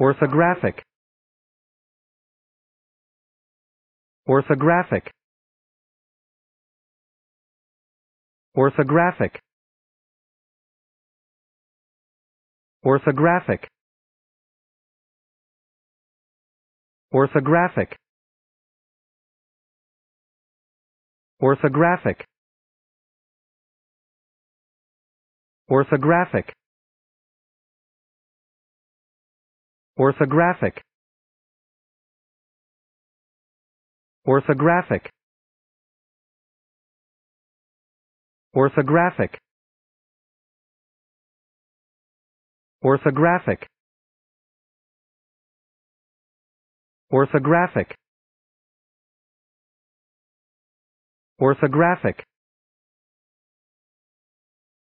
orthographic orthographic orthographic orthographic orthographic orthographic orthographic orthographic orthographic orthographic orthographic orthographic orthographic